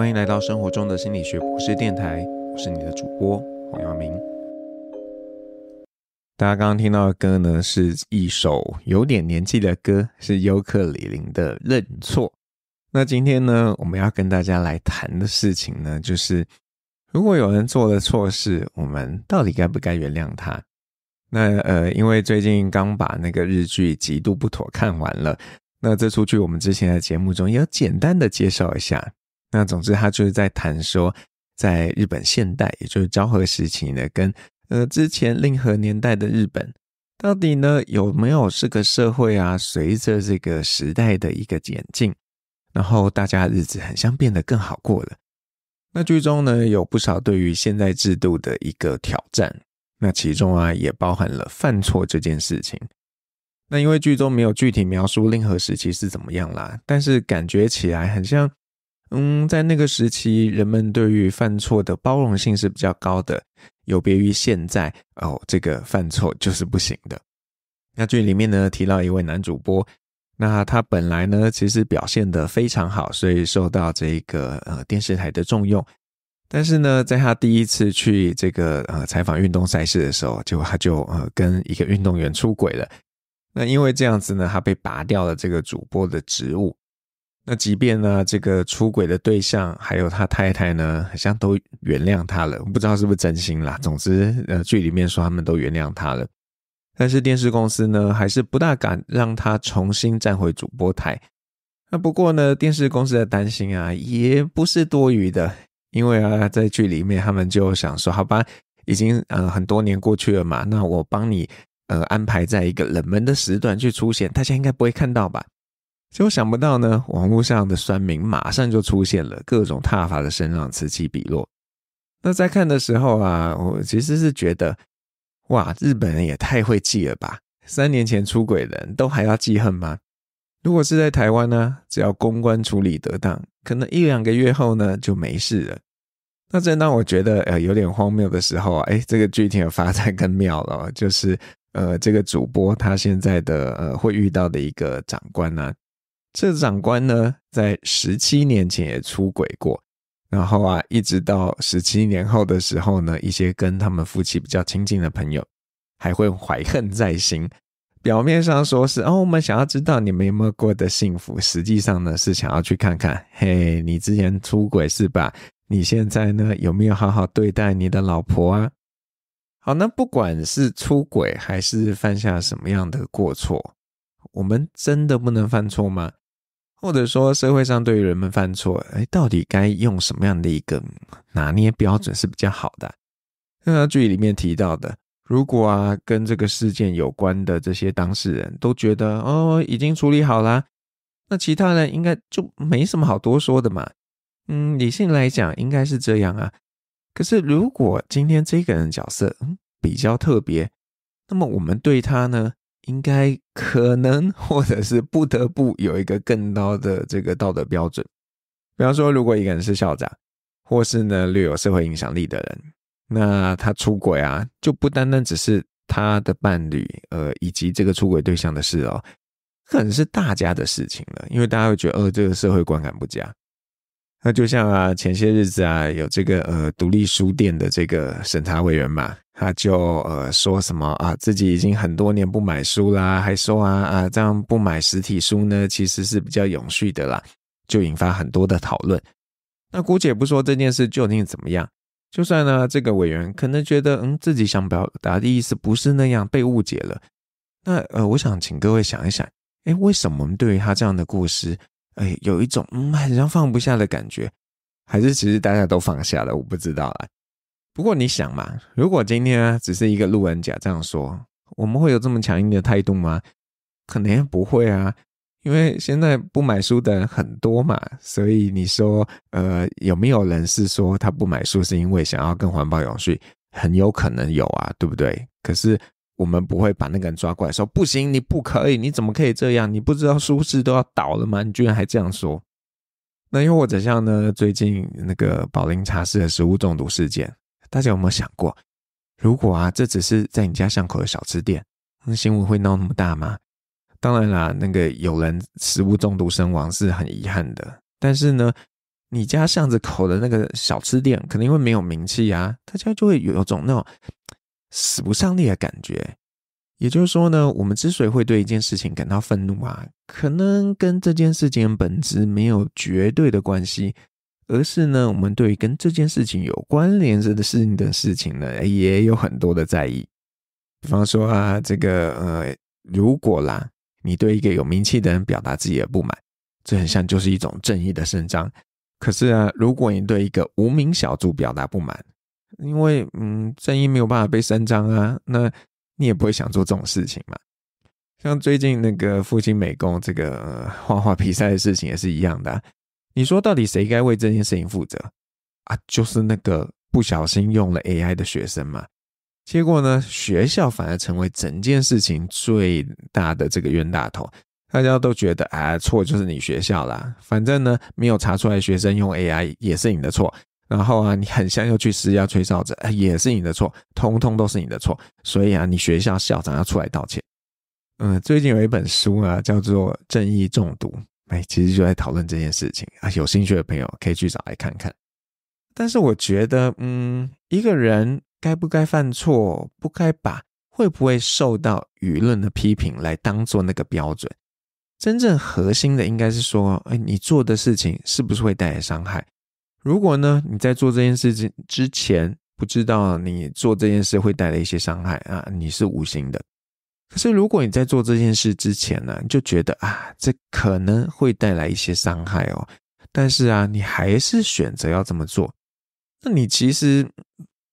欢迎来到生活中的心理学故事电台，我是你的主播黄耀明。大家刚刚听到的歌呢，是一首有点年纪的歌，是尤克里林的《认错》。那今天呢，我们要跟大家来谈的事情呢，就是如果有人做了错事，我们到底该不该原谅他？那呃，因为最近刚把那个日剧《极度不妥》看完了，那这出剧我们之前的节目中也有简单的介绍一下。那总之，他就是在谈说，在日本现代，也就是昭和时期呢，跟呃之前令和年代的日本，到底呢有没有这个社会啊？随着这个时代的一个演进，然后大家日子很像变得更好过了。那剧中呢有不少对于现代制度的一个挑战，那其中啊也包含了犯错这件事情。那因为剧中没有具体描述令和时期是怎么样啦，但是感觉起来很像。嗯，在那个时期，人们对于犯错的包容性是比较高的，有别于现在哦，这个犯错就是不行的。那剧里面呢提到一位男主播，那他本来呢其实表现的非常好，所以受到这个呃电视台的重用，但是呢，在他第一次去这个呃采访运动赛事的时候，就他就呃跟一个运动员出轨了，那因为这样子呢，他被拔掉了这个主播的职务。那即便呢，这个出轨的对象还有他太太呢，好像都原谅他了，不知道是不是真心啦。总之，呃，剧里面说他们都原谅他了，但是电视公司呢，还是不大敢让他重新站回主播台。那不过呢，电视公司的担心啊，也不是多余的，因为啊，在剧里面他们就想说，好吧，已经呃很多年过去了嘛，那我帮你呃安排在一个冷门的时段去出现，大家应该不会看到吧。结果想不到呢，网络上的酸民马上就出现了，各种踏伐的声浪此起彼落。那在看的时候啊，我其实是觉得，哇，日本人也太会记了吧！三年前出轨人都还要记恨吗？如果是在台湾呢，只要公关处理得当，可能一两个月后呢就没事了。那正当我觉得呃有点荒谬的时候啊，哎，这个剧情的发展更妙了，就是呃这个主播他现在的呃会遇到的一个长官呢。这长官呢，在十七年前也出轨过，然后啊，一直到十七年后的时候呢，一些跟他们夫妻比较亲近的朋友还会怀恨在心。表面上说是哦，我们想要知道你们有没有过得幸福，实际上呢是想要去看看，嘿，你之前出轨是吧？你现在呢有没有好好对待你的老婆啊？好，那不管是出轨还是犯下什么样的过错，我们真的不能犯错吗？或者说，社会上对于人们犯错，哎，到底该用什么样的一个拿捏标准是比较好的？那剧里面提到的，如果啊，跟这个事件有关的这些当事人都觉得哦，已经处理好啦，那其他人应该就没什么好多说的嘛。嗯，理性来讲，应该是这样啊。可是，如果今天这个人角色嗯比较特别，那么我们对他呢？应该可能，或者是不得不有一个更高的这个道德标准。比方说，如果一个人是校长，或是呢略有社会影响力的人，那他出轨啊，就不单单只是他的伴侣呃以及这个出轨对象的事哦，可能是大家的事情了，因为大家会觉得，呃，这个社会观感不佳。那就像啊，前些日子啊，有这个呃独立书店的这个审查委员嘛。他就呃说什么啊，自己已经很多年不买书啦，还说啊啊，这样不买实体书呢，其实是比较永续的啦，就引发很多的讨论。那姑且不说这件事究竟怎么样，就算呢，这个委员可能觉得嗯，自己想表达的意思不是那样，被误解了。那呃，我想请各位想一想，哎，为什么我们对于他这样的故事，哎，有一种嗯好像放不下的感觉？还是其实大家都放下了？我不知道啊。不过你想嘛，如果今天只是一个路人甲这样说，我们会有这么强硬的态度吗？可能不会啊，因为现在不买书的人很多嘛，所以你说，呃，有没有人是说他不买书是因为想要更环保永续？很有可能有啊，对不对？可是我们不会把那个人抓过来说，不行，你不可以，你怎么可以这样？你不知道书市都要倒了吗？你居然还这样说？那又或者像呢，最近那个宝林茶室的食物中毒事件。大家有没有想过，如果啊，这只是在你家巷口的小吃店，那新闻会闹那么大吗？当然啦，那个有人食物中毒身亡是很遗憾的，但是呢，你家巷子口的那个小吃店肯定会没有名气啊，大家就会有种那种死不上力的感觉。也就是说呢，我们之所以会对一件事情感到愤怒啊，可能跟这件事情本质没有绝对的关系。而是呢，我们对于跟这件事情有关联着的事情的事情呢，也有很多的在意。比方说啊，这个呃，如果啦，你对一个有名气的人表达自己的不满，这很像就是一种正义的伸张。可是啊，如果你对一个无名小卒表达不满，因为嗯，正义没有办法被伸张啊，那你也不会想做这种事情嘛。像最近那个复兴美工这个画画比赛的事情也是一样的。你说到底谁该为这件事情负责啊？就是那个不小心用了 AI 的学生嘛。结果呢，学校反而成为整件事情最大的这个冤大头。大家都觉得啊，错就是你学校啦。反正呢，没有查出来学生用 AI 也是你的错。然后啊，你很像又去施压吹哨子，也是你的错。通通都是你的错。所以啊，你学校校长要出来道歉。嗯，最近有一本书啊，叫做《正义中毒》。哎，其实就在讨论这件事情啊，有兴趣的朋友可以去找来看看。但是我觉得，嗯，一个人该不该犯错，不该把会不会受到舆论的批评来当做那个标准。真正核心的应该是说，哎，你做的事情是不是会带来伤害？如果呢，你在做这件事情之前不知道你做这件事会带来一些伤害啊，你是无心的。可是，如果你在做这件事之前呢，你就觉得啊，这可能会带来一些伤害哦。但是啊，你还是选择要这么做，那你其实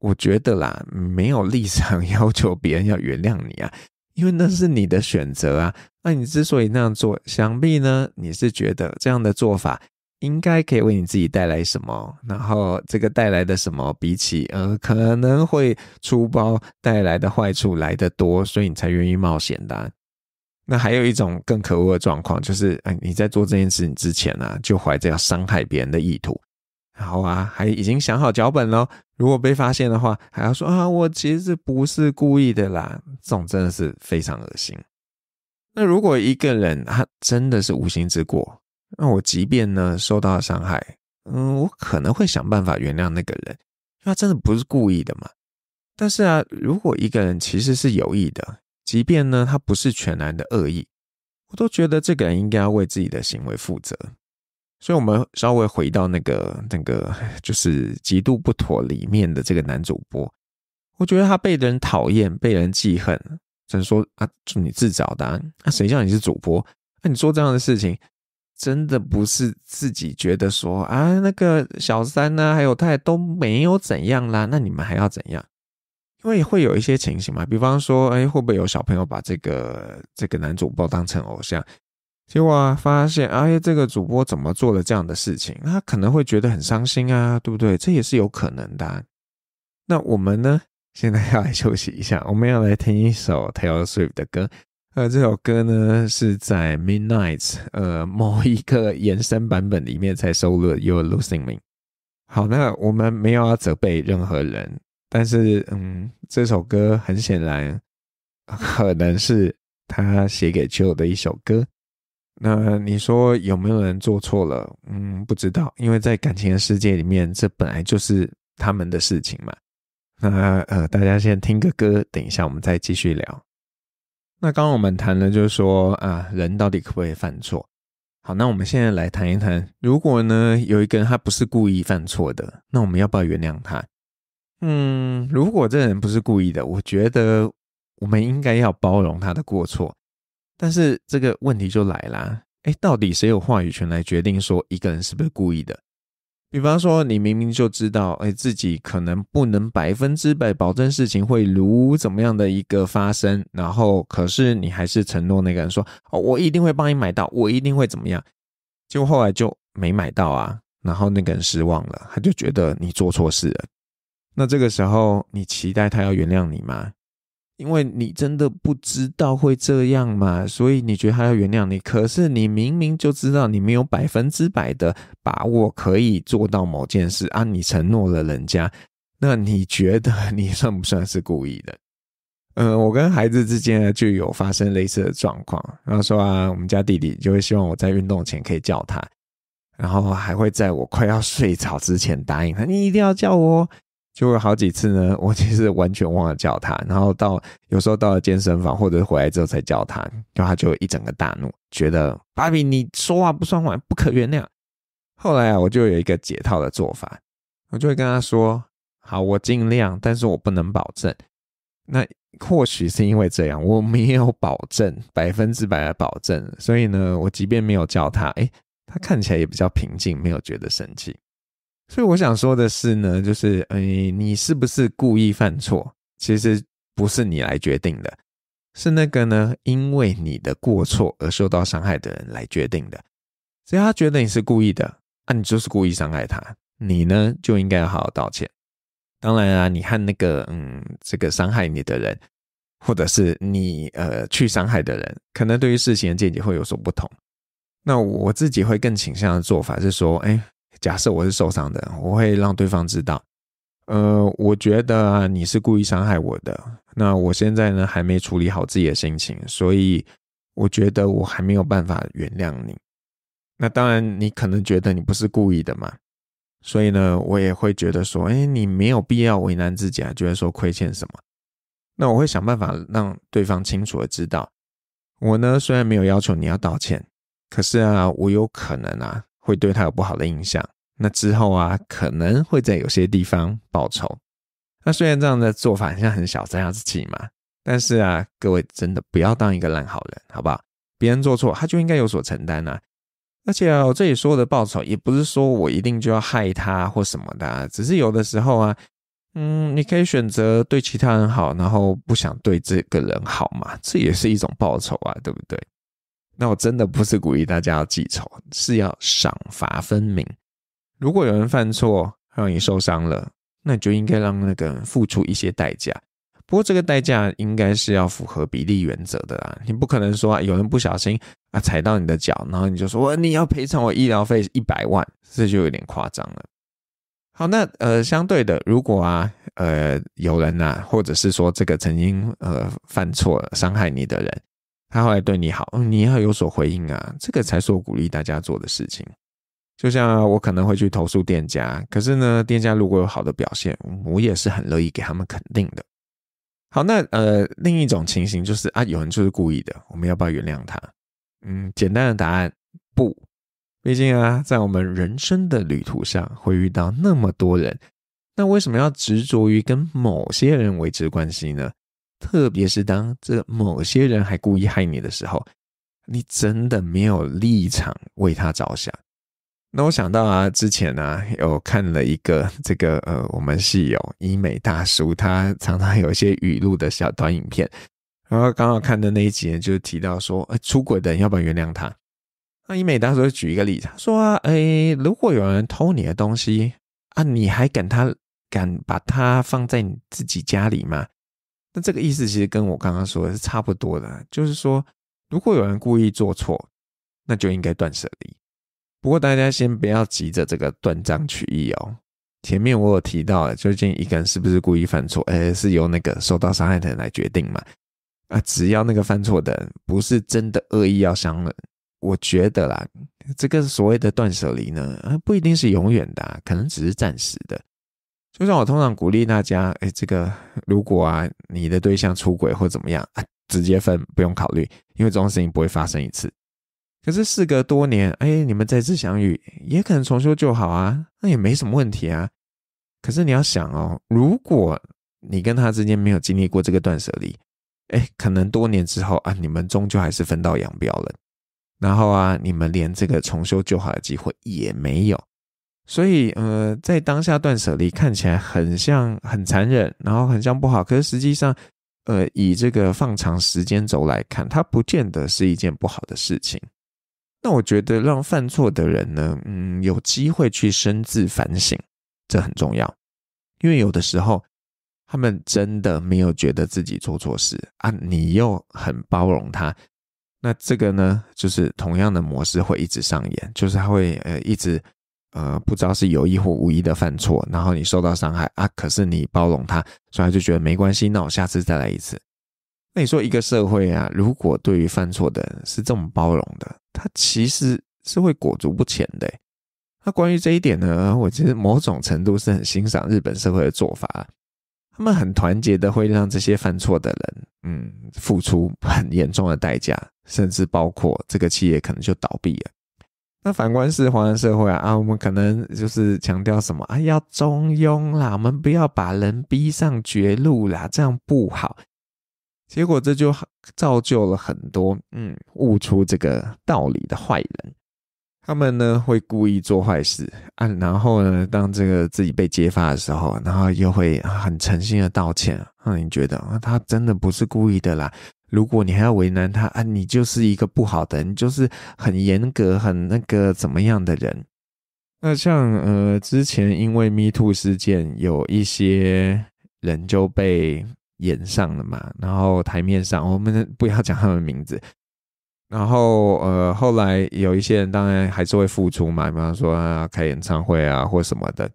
我觉得啦，没有立场要求别人要原谅你啊，因为那是你的选择啊。那你之所以那样做，想必呢，你是觉得这样的做法。应该可以为你自己带来什么，然后这个带来的什么，比起呃可能会出包带来的坏处来的多，所以你才愿意冒险的。那还有一种更可恶的状况，就是哎，你在做这件事情之前呢，就怀着要伤害别人的意图，然后啊还已经想好脚本了，如果被发现的话，还要说啊我其实不是故意的啦，这种真的是非常恶心。那如果一个人他真的是无心之过。那我即便呢受到伤害，嗯，我可能会想办法原谅那个人，因为他真的不是故意的嘛。但是啊，如果一个人其实是有意的，即便呢他不是全然的恶意，我都觉得这个人应该要为自己的行为负责。所以，我们稍微回到那个那个就是极度不妥里面的这个男主播，我觉得他被人讨厌、被人记恨，只能说啊，就你自找的。那谁叫你是主播？那你做这样的事情。真的不是自己觉得说啊，那个小三呢，还有他都没有怎样啦，那你们还要怎样？因为会有一些情形嘛，比方说，哎，会不会有小朋友把这个这个男主播当成偶像，结果发现，哎，这个主播怎么做了这样的事情？他可能会觉得很伤心啊，对不对？这也是有可能的。那我们呢，现在要来 休息一下，我们要来听一首 Taylor Swift 的歌。呃，这首歌呢是在《Midnight》呃某一个延伸版本里面才收录《You're Losing Me》。好，那我们没有要责备任何人，但是嗯，这首歌很显然可能是他写给邱的一首歌。那你说有没有人做错了？嗯，不知道，因为在感情的世界里面，这本来就是他们的事情嘛。那呃，大家先听个歌，等一下我们再继续聊。那刚刚我们谈了，就是说啊，人到底可不可以犯错？好，那我们现在来谈一谈，如果呢，有一个人他不是故意犯错的，那我们要不要原谅他？嗯，如果这人不是故意的，我觉得我们应该要包容他的过错。但是这个问题就来啦，哎，到底谁有话语权来决定说一个人是不是故意的？比方说，你明明就知道，哎，自己可能不能百分之百保证事情会如怎么样的一个发生，然后可是你还是承诺那个人说，哦，我一定会帮你买到，我一定会怎么样，结果后来就没买到啊，然后那个人失望了，他就觉得你做错事了，那这个时候你期待他要原谅你吗？因为你真的不知道会这样嘛，所以你觉得他要原谅你，可是你明明就知道你没有百分之百的把握可以做到某件事啊，你承诺了人家，那你觉得 你算不算是故意的？嗯，我跟孩子之间就有发生类似的状况，然后说啊，我们家弟弟就会希望我在运动前可以叫他，然后还会在我快要睡着之前答应他，你一定要叫我。就有好几次呢，我其实完全忘了叫他，然后到有时候到了健身房或者回来之后才叫他，然后他就一整个大怒，觉得芭比你说话不算话，不可原谅。后来啊，我就有一个解套的做法，我就会跟他说：“好，我尽量，但是我不能保证。”那或许是因为这样，我没有保证百分之百的保证，所以呢，我即便没有叫他，哎，他看起来也比较平静，没有觉得生气。所以我想说的是呢，就是诶你是不是故意犯错？其实不是你来决定的，是那个呢，因为你的过错而受到伤害的人来决定的。只要他觉得你是故意的，啊，你就是故意伤害他，你呢就应该要好好道歉。当然啊，你和那个嗯，这个伤害你的人，或者是你呃去伤害的人，可能对于事情的见解会有所不同。那我自己会更倾向的做法是说，哎。假设我是受伤的，我会让对方知道。呃，我觉得你是故意伤害我的。那我现在呢，还没处理好自己的心情，所以我觉得我还没有办法原谅你。那当然，你可能觉得你不是故意的嘛，所以呢，我也会觉得说，哎，你没有必要为难自己啊，觉得说亏欠什么。那我会想办法让对方清楚的知道，我呢虽然没有要求你要道歉，可是啊，我有可能啊。会对他有不好的印象，那之后啊，可能会在有些地方报仇。那虽然这样的做法像很小家自气嘛，但是啊，各位真的不要当一个烂好人，好不好？别人做错，他就应该有所承担啊。而且啊，我这里说的报仇，也不是说我一定就要害他或什么的，只是有的时候啊，嗯，你可以选择对其他人好，然后不想对这个人好嘛，这也是一种报仇啊，对不对？那我真的不是鼓励大家要记仇，是要赏罚分明。如果有人犯错，让你受伤了，那你就应该让那个人付出一些代价。不过这个代价应该是要符合比例原则的啦。你不可能说有人不小心啊踩到你的脚，然后你就说你要赔偿我医疗费一百万，这就有点夸张了。好，那呃，相对的，如果啊，呃，有人呐，或者是说这个曾经呃犯错伤害你的人。他后来对你好，你要有所回应啊，这个才是我鼓励大家做的事情。就像我可能会去投诉店家，可是呢，店家如果有好的表现，我也是很乐意给他们肯定的。好，那呃，另一种情形就是啊，有人就是故意的，我们要不要原谅他？嗯，简单的答案不，毕竟啊，在我们人生的旅途上会遇到那么多人，那为什么要执着于跟某些人维持关系呢？特别是当这某些人还故意害你的时候，你真的没有立场为他着想。那我想到啊，之前呢有看了一个这个呃，我们是有医美大叔，他常常有一些语录的小短影片，然后刚好看的那一集，就提到说，呃，出轨的人要不要原谅他？那医美大叔举一个例子，他说，哎，如果有人偷你的东西啊，你还敢他敢把它放在你自己家里吗？那这个意思其实跟我刚刚说的是差不多的，就是说，如果有人故意做错，那就应该断舍离。不过大家先不要急着这个断章取义哦。前面我有提到，究竟一个人是不是故意犯错，哎，是由那个受到伤害的人来决定嘛。啊，只要那个犯错的人不是真的恶意要伤人，我觉得啦，这个所谓的断舍离呢，啊，不一定是永远的，可能只是暂时的。就像我通常鼓励大家，哎，这个如果啊，你的对象出轨或怎么样啊，直接分，不用考虑，因为这种事情不会发生一次。可是事隔多年，哎，你们再次相遇，也可能重修旧好啊，那也没什么问题啊。可是你要想哦，如果你跟他之间没有经历过这个断舍离，哎，可能多年之后啊，你们终究还是分道扬镳了，然后啊，你们连这个重修旧好的机会也没有。所以，呃，在当下断舍离看起来很像很残忍，然后很像不好。可是实际上，呃，以这个放长时间轴来看，它不见得是一件不好的事情。那我觉得，让犯错的人呢，嗯，有机会去深自反省，这很重要。因为有的时候，他们真的没有觉得自己做错事啊，你又很包容他，那这个呢，就是同样的模式会一直上演，就是他会呃一直。呃，不知道是有意或无意的犯错，然后你受到伤害啊，可是你包容他，所以他就觉得没关系，那我下次再来一次。那你说一个社会啊，如果对于犯错的人是这么包容的，他其实是会裹足不前的。那关于这一点呢，我其实某种程度是很欣赏日本社会的做法，他们很团结的会让这些犯错的人，嗯，付出很严重的代价，甚至包括这个企业可能就倒闭了。那反观是华人社会啊，啊，我们可能就是强调什么啊，要中庸啦，我们不要把人逼上绝路啦，这样不好。结果这就造就了很多，嗯，悟出这个道理的坏人，他们呢会故意做坏事啊，然后呢，当这个自己被揭发的时候，然后又会很诚心的道歉，让你觉得他真的不是故意的啦。如果你还要为难他啊，你就是一个不好的人，就是很严格、很那个怎么样的人。那像呃，之前因为 Me Too 事件，有一些人就被演上了嘛，然后台面上我们不要讲他们名字。然后呃，后来有一些人当然还是会复出嘛，比方说啊开演唱会啊或什么的，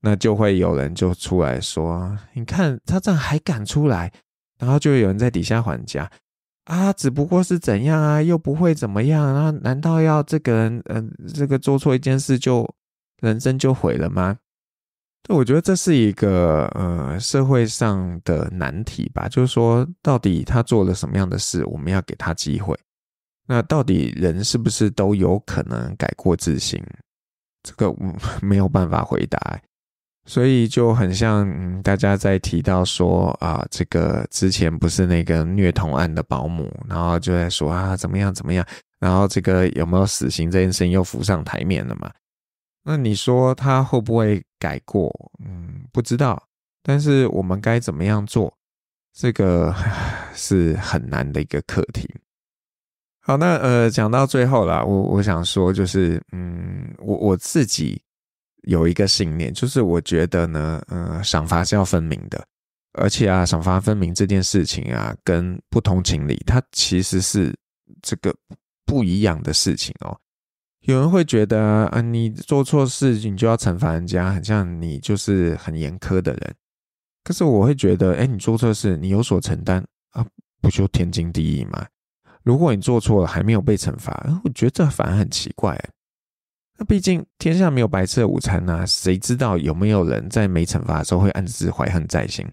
那就会有人就出来说：“你看他这样还敢出来。”然后就有人在底下还价啊，只不过是怎样啊，又不会怎么样啊？难道要这个人嗯，这个做错一件事就人生就毁了吗？对，我觉得这是一个呃社会上的难题吧。就是说，到底他做了什么样的事，我们要给他机会？那到底人是不是都有可能改过自新？这个我 没有办法回答。所以就很像嗯、大家在提到说啊，这个之前不是那个虐童案的保姆，然后就在说啊怎么样怎么样，然后这个有没有死刑这件事情又浮上台面了嘛？那你说他会不会改过？嗯，不知道。但是我们该怎么样做，这个是很难的一个课题。好，那呃讲到最后了，我我想说就是嗯，我我自己。有一个信念，就是我觉得呢，呃，赏罚是要分明的，而且啊，赏罚分明这件事情啊，跟不通情理，它其实是这个不一样的事情哦。有人会觉得啊，你做错事情，你就要惩罚人家，很像你就是很严苛的人。可是我会觉得，哎，你做错事，你有所承担啊，不就天经地义吗？如果你做错了还没有被惩罚，我觉得这反而很奇怪。那毕竟天下没有白吃的午餐呐，谁知道有没有人在没惩罚的时候会暗自怀恨在心？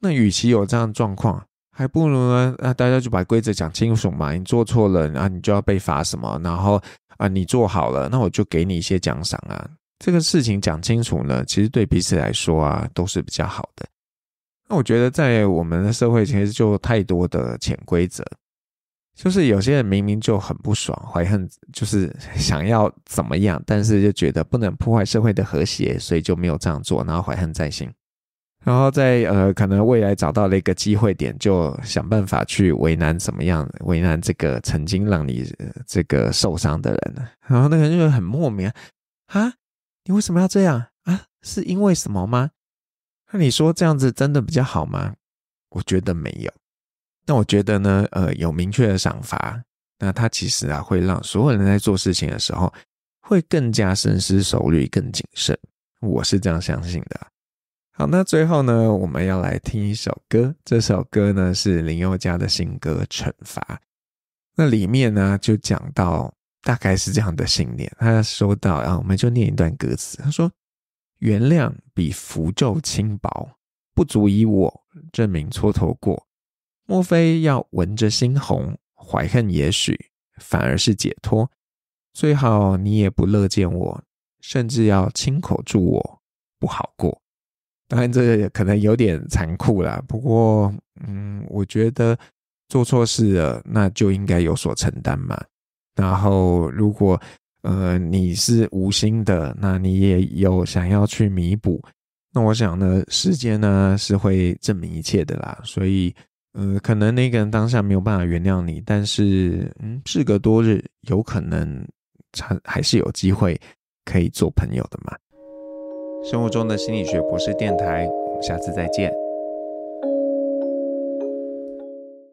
那与其有这样状况，还不如呢，那大家就把规则讲清楚嘛。你做错了，啊，你就要被罚什么，然后啊，你做好了，那我就给你一些奖赏啊。这个事情讲清楚呢，其实对彼此来说啊，都是比较好的。那我觉得在我们的社会其实就太多的潜规则。就是有些人明明就很不爽，怀恨就是想要怎么样，但是就觉得不能破坏社会的和谐，所以就没有这样做，然后怀恨在心，然后在呃可能未来找到了一个机会点，就想办法去为难怎么样，为难这个曾经让你这个受伤的人，然后那个人就很莫名啊，你为什么要这样啊？是因为什么吗？那你说这样子真的比较好吗？我觉得没有。那我觉得呢，呃，有明确的赏罚，那他其实啊会让所有人在做事情的时候，会更加深思熟虑、更谨慎。我是这样相信的。好，那最后呢，我们要来听一首歌，这首歌呢是林宥嘉的新歌《惩罚》。那里面呢就讲到大概是这样的信念，他说到，然后我们就念一段歌词。他说：“原谅比符咒轻薄，不足以我证明蹉跎过。”莫非要闻着心红怀恨？也许反而是解脱。最好你也不乐见我，甚至要亲口祝我不好过。当然，这可能有点残酷啦，不过，嗯，我觉得做错事了，那就应该有所承担嘛。然后，如果呃你是无心的，那你也有想要去弥补。那我想呢，时间呢是会证明一切的啦。所以。呃，可能那个人当下没有办法原谅你，但是，嗯，事隔多日，有可能还还是有机会可以做朋友的嘛。生活中的心理学博士电台，我们下次再见。